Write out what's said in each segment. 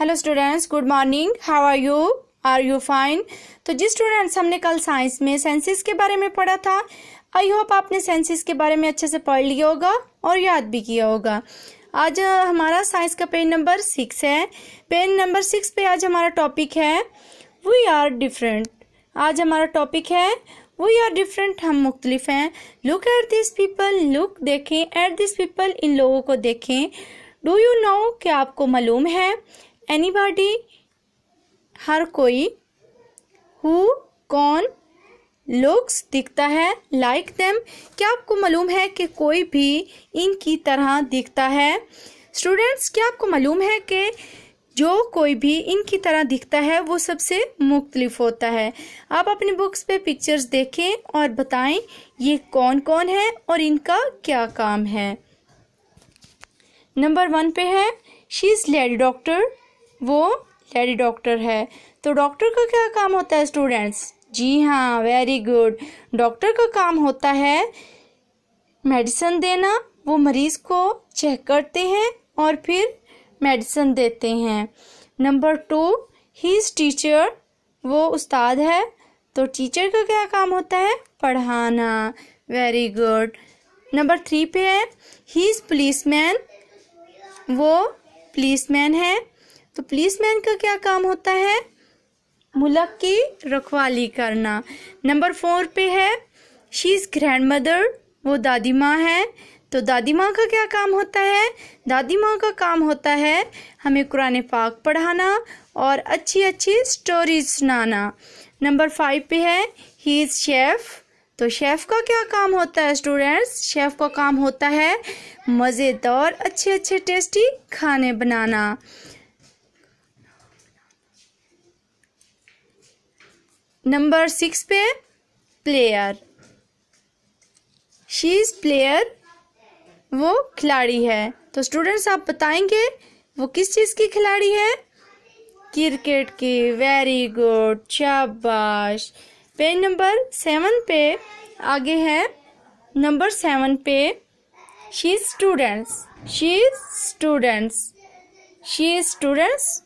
hello students good morning how are you are you fine तो जिस students हमने कल साइंस में सेंसिस के बारे में पढ़ा था आई होप आपने सेंसिस के बारे में अच्छे से पढ़ लिया होगा और याद भी किया होगा आज हमारा साइंस का पेज नंबर सिक्स है पेज नंबर सिक्स पे आज हमारा टॉपिक है वी आर डिफरेंट आज हमारा टॉपिक है वी आर डिफरेंट हम मुख्तलिफ हैं look at this people look देखें एट दिस पीपल इन लोगों को देखें डू यू नो क्या आपको मालूम है एनीबॉडी हर कोई हु कौन लुक्स दिखता है लाइक like देम क्या आपको मालूम है कि कोई भी इनकी तरह दिखता है स्टूडेंट्स क्या आपको मालूम है कि जो कोई भी इनकी तरह दिखता है वो सबसे मुख्तलिफ होता है आप अपनी बुक्स पे पिक्चर्स देखें और बताएं ये कौन कौन है और इनका क्या काम है नंबर वन पे है शी इज़ लेडी डॉक्टर वो लेडी डॉक्टर है तो डॉक्टर का क्या काम होता है स्टूडेंट्स जी हाँ वेरी गुड डॉक्टर का काम होता है मेडिसिन देना वो मरीज को चेक करते हैं और फिर मेडिसिन देते हैं नंबर टू हीज टीचर वो उस्ताद है तो टीचर का क्या काम होता है पढ़ाना वेरी गुड नंबर थ्री पे है ही इज़ पुलिस मैन वो पुलिस मैन है तो पुलिसमैन का क्या काम होता है मुलक की रखवाली करना नंबर फोर पे है शी इज़ ग्रैंड मदर वो दादी माँ है तो दादी माँ का क्या काम होता है दादी माँ का काम होता है हमें कुरान पाक पढ़ाना और अच्छी अच्छी स्टोरीज सुनाना नंबर फाइव पे है ही इज़ शेफ़ तो शेफ़ का क्या काम होता है स्टूडेंट्स शेफ़ का काम होता है मज़ेदार अच्छे अच्छे टेस्टी खाने बनाना नंबर सिक्स पे प्लेयर शी इज प्लेयर वो खिलाड़ी है तो स्टूडेंट्स आप बताएंगे वो किस चीज़ की खिलाड़ी है क्रिकेट की वेरी गुड शाबाश पेज नंबर सेवन पे आगे है नंबर सेवन पे she students she students she students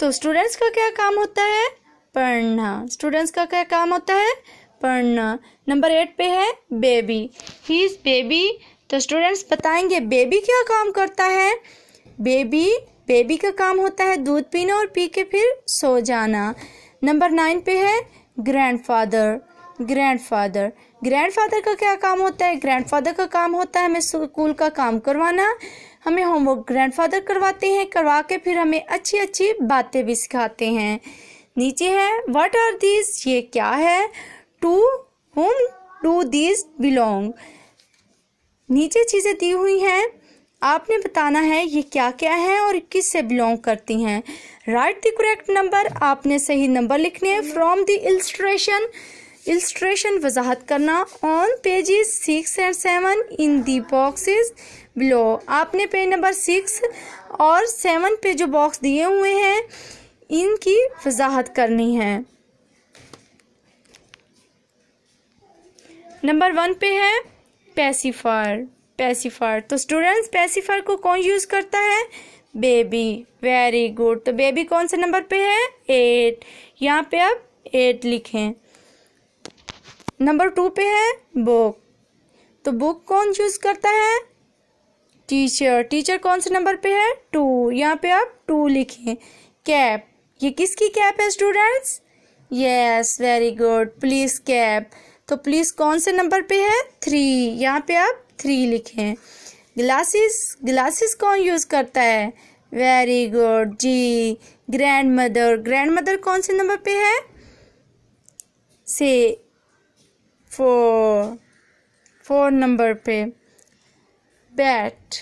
तो स्टूडेंट्स का क्या काम होता है पढ़ना स्टूडेंट्स का क्या काम होता है पढ़ना नंबर एट पे है बेबी ही इज़ बेबी तो स्टूडेंट्स बताएंगे बेबी क्या काम करता है बेबी बेबी का काम होता है दूध पीना और पी के फिर सो जाना नंबर नाइन पे है ग्रैंडफादर ग्रैंडफादर ग्रैंडफादर का क्या काम होता है ग्रैंडफादर का काम होता है हमें स्कूल का काम करवाना हमें होमवर्क ग्रैंडफादर करवाते हैं करवा के फिर हमें अच्छी अच्छी बातें भी सिखाते हैं नीचे है वट आर दिस ये क्या है to whom to this belong नीचे चीज़ें दी हुई हैं आपने बताना है ये क्या क्या है और किस से बिलोंग करती हैं राइट द करेक्ट नंबर आपने सही नंबर लिखने हैं फ्रॉम द इल्स्ट्रेशन इल्स्ट्रेशन वजाहत करना on pages six and seven in the boxes below आपने पेज नंबर सिक्स और सेवन पे जो बॉक्स दिए हुए हैं इनकी वजाहत करनी है नंबर वन पे है पैसीफर पैसीफर तो स्टूडेंट्स पैसीफर को कौन यूज़ करता है बेबी वेरी गुड तो बेबी कौन से नंबर पे है एट यहाँ पे अब एट लिखें नंबर टू पे है बुक तो बुक कौन यूज़ करता है टीचर टीचर कौन से नंबर पे है टू यहाँ पे आप टू लिखें कैप ये किसकी कैप है students yes very good please cap तो प्लीज कौन से नंबर पे है थ्री यहाँ पे आप थ्री लिखें ग्लासेस ग्लासेस कौन यूज़ करता है वेरी गुड जी ग्रैंड मदर ग्रैंड मदर कौन से नंबर पे है से फोर फोर नंबर पे बैट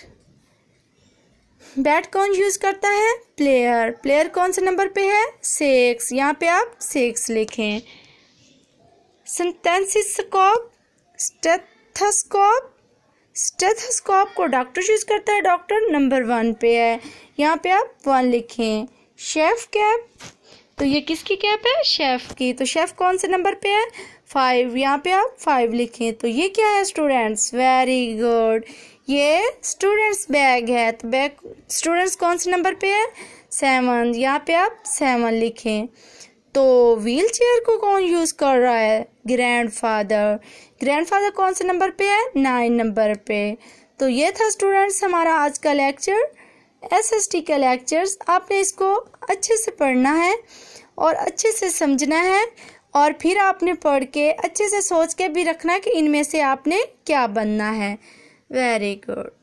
बैट कौन यूज़ करता है प्लेयर प्लेयर कौन से नंबर पे है सिक्स यहाँ पे आप सिक्स लिखें सेंटेंसिसकोप स्टेथस्कोप स्टेथस्कोप को डॉक्टर यूज़ करता है डॉक्टर नंबर वन पे है यहाँ पे आप वन लिखें शेफ कैप तो ये किसकी कैप है शेफ़ की तो शेफ़ कौन से नंबर पे है फाइव यहाँ पे आप फाइव लिखें तो ये क्या है स्टूडेंट्स वेरी गुड ये स्टूडेंट्स बैग है तो बैग स्टूडेंट्स कौन से नंबर पे है सेवन यहाँ पे आप सेवन लिखें तो व्हील चेयर को कौन यूज़ कर रहा है ग्रैंडफादर ग्रैंडफादर कौन से नंबर पे है नाइन नंबर पे तो ये था स्टूडेंट्स हमारा आज का लेक्चर एस एस टी का लेक्चर्स आपने इसको अच्छे से पढ़ना है और अच्छे से समझना है और फिर आपने पढ़ के अच्छे से सोच के भी रखना कि इनमें से आपने क्या बनना है वेरी गुड